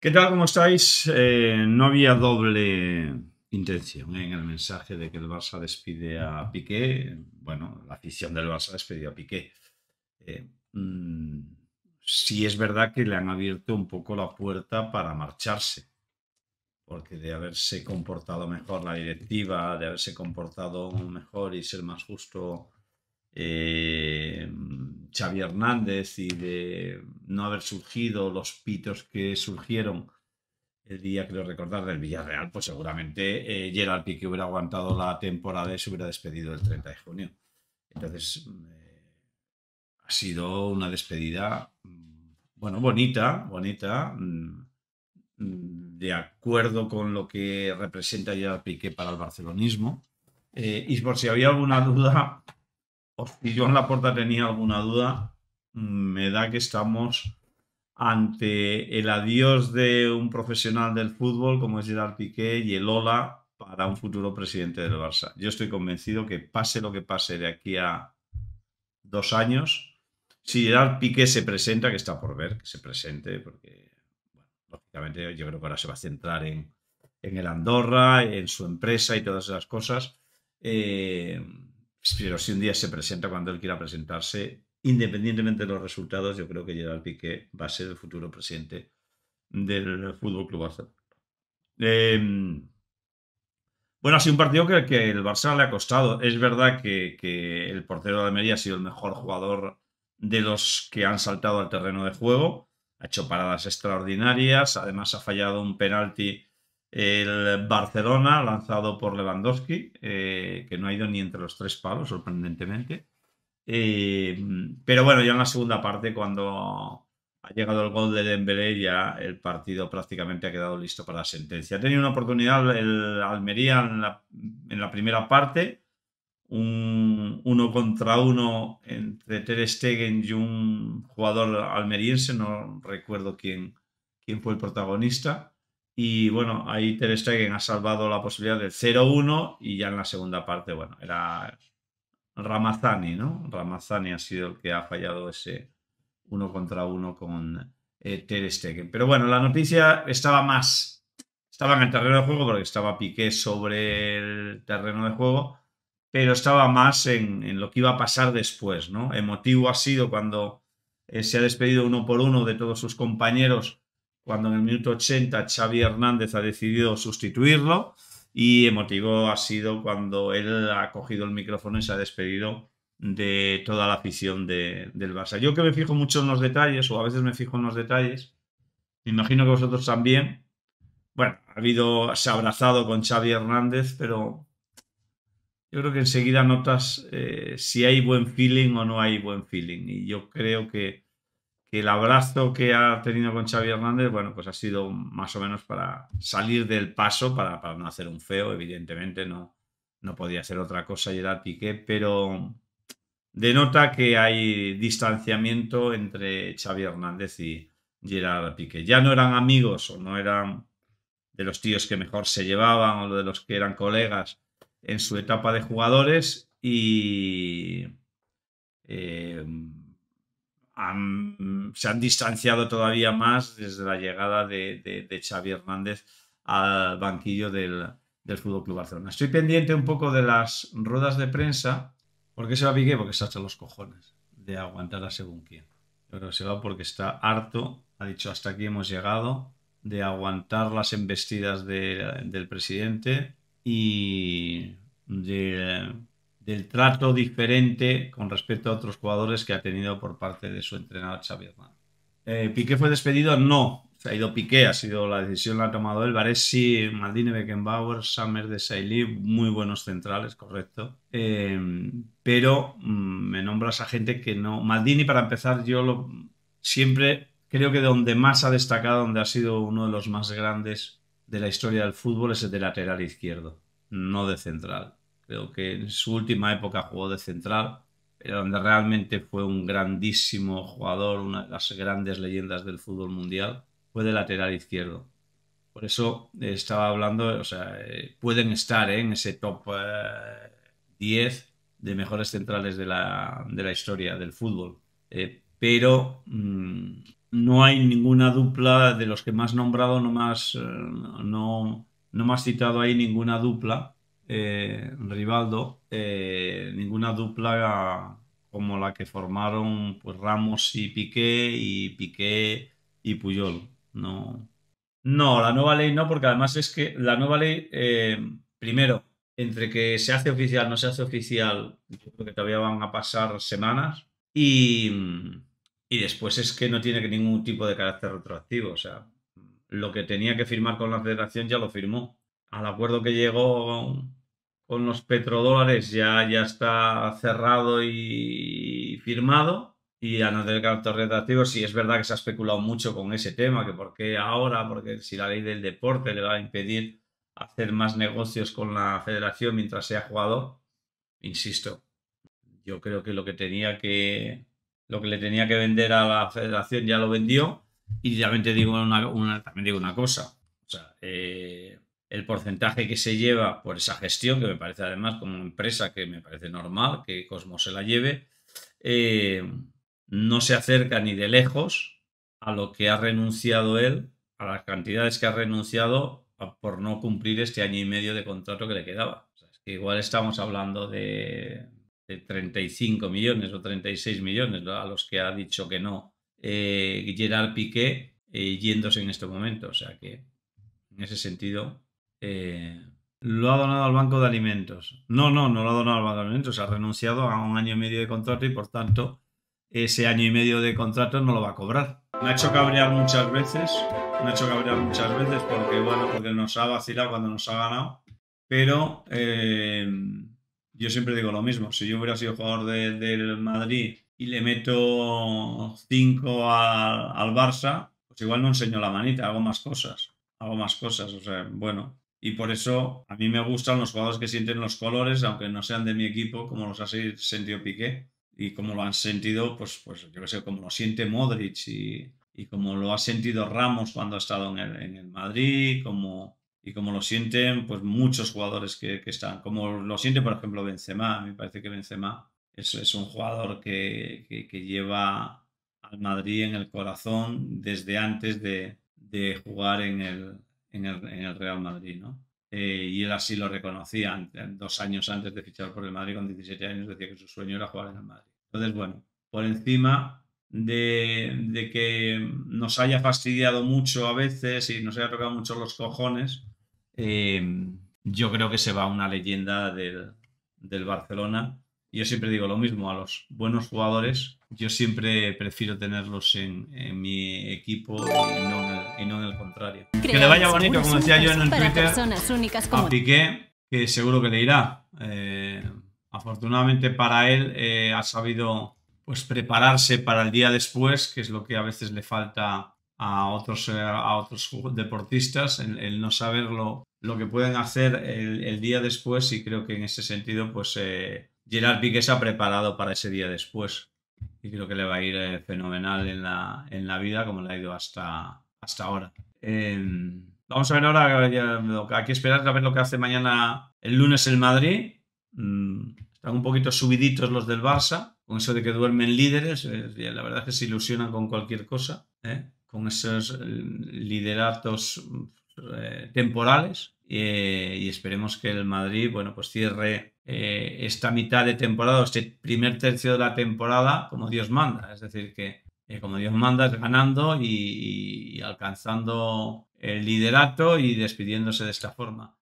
¿Qué tal? ¿Cómo estáis? Eh, no había doble intención ¿eh? en el mensaje de que el Barça despide a Piqué. Bueno, la afición del Barça despidió a Piqué. Eh, mm, sí es verdad que le han abierto un poco la puerta para marcharse, porque de haberse comportado mejor la directiva, de haberse comportado mejor y ser más justo eh, Xavi Hernández y de no haber surgido los pitos que surgieron el día, creo recordar, del Villarreal, pues seguramente eh, Gerard Piqué hubiera aguantado la temporada y se hubiera despedido el 30 de junio. Entonces, mm, ha sido una despedida, mm, bueno, bonita, bonita, mm, de acuerdo con lo que representa Gerard Piqué para el barcelonismo. Eh, y por si había alguna duda, yo en la puerta tenía alguna duda, me da que estamos ante el adiós de un profesional del fútbol como es Gerard Piqué y el hola para un futuro presidente del Barça. Yo estoy convencido que pase lo que pase de aquí a dos años, si Gerard Piqué se presenta, que está por ver que se presente, porque lógicamente yo creo que ahora se va a centrar en, el Andorra, en su empresa y todas esas cosas. Eh, pero si un día se presenta cuando él quiera presentarse, independientemente de los resultados, yo creo que Gerard Piqué va a ser el futuro presidente del Fútbol Club Barcelona. Em, bueno, ha sido un partido que, el Barça le ha costado. Es verdad que, que el portero de Almería ha sido el mejor jugador de los que han saltado al terreno de juego. Ha hecho paradas extraordinarias. Además, ha fallado un penalti el Barcelona, lanzado por Lewandowski, eh, que no ha ido ni entre los tres palos, sorprendentemente. Eh, pero bueno, ya en la segunda parte, cuando ha llegado el gol de Dembélé, ya el partido prácticamente ha quedado listo para la sentencia. Ha tenido una oportunidad el Almería en la, primera parte, un uno contra uno entre Ter Stegen y un jugador almeriense, no recuerdo quién, quién fue el protagonista. Y bueno, ahí Ter Stegen ha salvado la posibilidad del 0-1 y ya en la segunda parte, bueno, era Ramazani, ¿no? Ramazani ha sido el que ha fallado ese uno contra uno con eh, Ter Stegen. Pero bueno, la noticia estaba más... Estaba en el terreno de juego porque estaba Piqué sobre el terreno de juego, pero estaba más en, lo que iba a pasar después, ¿no? Emotivo ha sido cuando eh, se ha despedido uno por uno de todos sus compañeros cuando en el minuto 80 Xavi Hernández ha decidido sustituirlo y emotivo ha sido cuando él ha cogido el micrófono y se ha despedido de toda la afición del Barça. Yo que me fijo mucho en los detalles, o a veces me fijo en los detalles, me imagino que vosotros también. Bueno, ha habido, se ha abrazado con Xavi Hernández, pero yo creo que enseguida notas eh, si hay buen feeling o no hay buen feeling. Y yo creo que que el abrazo que ha tenido con Xavi Hernández, bueno, pues ha sido más o menos para salir del paso, para, no hacer un feo, evidentemente, no, no podía hacer otra cosa Gerard Piqué, pero denota que hay distanciamiento entre Xavi Hernández y Gerard Piqué. Ya no eran amigos o no eran de los tíos que mejor se llevaban o de los que eran colegas en su etapa de jugadores y... Eh, se han distanciado todavía más desde la llegada de, de, Xavi Hernández al banquillo del, del Fútbol Club Barcelona. Estoy pendiente un poco de las ruedas de prensa. ¿Por qué se va Piqué? Porque se hecho los cojones de aguantar a según quién. Pero se va porque está harto, ha dicho hasta aquí hemos llegado, de aguantar las embestidas del presidente y de del trato diferente con respecto a otros jugadores que ha tenido por parte de su entrenador Xavi Hernández. Eh, ¿Piqué fue despedido? No. Se ha ido Piqué, ha sido la decisión la ha tomado él. Varesi, Maldini, Beckenbauer, Summer de Sailly, muy buenos centrales, correcto. Eh, pero mm, me nombras a gente que no. Maldini, para empezar, yo siempre creo que donde más ha destacado, donde ha sido uno de los más grandes de la historia del fútbol, es el de lateral izquierdo, no de central pero que en su última época jugó de central, pero donde realmente fue un grandísimo jugador, una de las grandes leyendas del fútbol mundial, fue de lateral izquierdo. Por eso eh, estaba hablando, o sea, eh, pueden estar eh, en ese top 10 de mejores centrales de la, historia del fútbol. pero mm, no hay ninguna dupla de los que más nombrado, no más, no, no más citado ahí ninguna dupla eh, Rivaldo, eh, ninguna dupla como la que formaron pues, Ramos y Piqué y Piqué y Puyol. No, no, la nueva ley no, porque además es que la nueva ley, eh, primero, entre que se hace oficial, no se hace oficial, porque que todavía van a pasar semanas y, y después es que no tiene ningún tipo de carácter retroactivo. O sea, lo que tenía que firmar con la federación ya lo firmó. Al acuerdo que llegó con los petrodólares ya, ya está cerrado y firmado. Y a no del carácter retractivo, si es verdad que se ha especulado mucho con ese tema, que por qué ahora, porque si la ley del deporte le va a impedir hacer más negocios con la federación mientras sea jugado insisto, yo creo que lo que tenía que lo que le tenía que vender a la federación ya lo vendió y también te digo una, también digo una cosa, o eh, el porcentaje que se lleva por esa gestión, que me parece además como empresa que me parece normal que Cosmos se la lleve, eh, no se acerca ni de lejos a lo que ha renunciado él, a las cantidades que ha renunciado por no cumplir este año y medio de contrato que le quedaba. es que igual estamos hablando de, de, 35 millones o 36 millones a los que ha dicho que no eh, Piqué eh, yéndose en este momento. O sea que en ese sentido eh, lo ha donado al Banco de Alimentos. No, no, no lo ha donado al Banco de Alimentos. Ha renunciado a un año y medio de contrato y por tanto ese año y medio de contrato no lo va a cobrar. Me ha hecho cabrear muchas veces. Me ha hecho cabrear muchas veces porque, bueno, porque nos ha vacilado cuando nos ha ganado. Pero eh, yo siempre digo lo mismo. Si yo hubiera sido jugador del Madrid y le meto 5 al, al Barça, pues igual no enseño la manita, hago más cosas hago más cosas. O sea, bueno, y por eso a mí me gustan los jugadores que sienten los colores, aunque no sean de mi equipo, como los ha sentido Piqué y como lo han sentido, pues, pues yo qué sé, como lo siente Modric y, y como lo ha sentido Ramos cuando ha estado en el, Madrid, como, y como lo sienten pues muchos jugadores que, están, como lo siente por ejemplo Benzema, me parece que Benzema es, es un jugador que, lleva al Madrid en el corazón desde antes de jugar en el, en el, Real Madrid, ¿no? Eh, y él así lo reconocía dos años antes de fichar por el Madrid, con 17 años, decía que su sueño era jugar en el Madrid. Entonces, bueno, por encima de, que nos haya fastidiado mucho a veces y nos haya tocado mucho los cojones, eh, yo creo que se va una leyenda del, del Barcelona yo siempre digo lo mismo, a los buenos jugadores yo siempre prefiero tenerlos en, en mi equipo y no en, el, y no en el contrario. que le vaya bonito, como decía yo en el Twitter, a Piqué, que seguro que le irá. Eh, afortunadamente para él eh, ha sabido pues prepararse para el día después, que es lo que a veces le falta a otros, eh, a otros deportistas, el, no saber lo, lo, que pueden hacer el, día después y creo que en ese sentido pues... Gerard Piqué se ha preparado para ese día después y creo que le va a ir eh, fenomenal en la, vida como le ha ido hasta, hasta ahora. Em, vamos a ver ahora, que esperar a ver lo que hace mañana el lunes el Madrid. Mm, están un poquito subiditos los del Barça, con eso de que duermen líderes, la verdad es que se ilusionan con cualquier cosa, ¿eh? con esos eh, lideratos temporales. y esperemos que el Madrid, bueno, pues cierre eh, esta mitad de temporada, este primer tercio de la temporada, como Dios manda. Es decir, que eh, como Dios manda es ganando y alcanzando el liderato y despidiéndose de esta forma.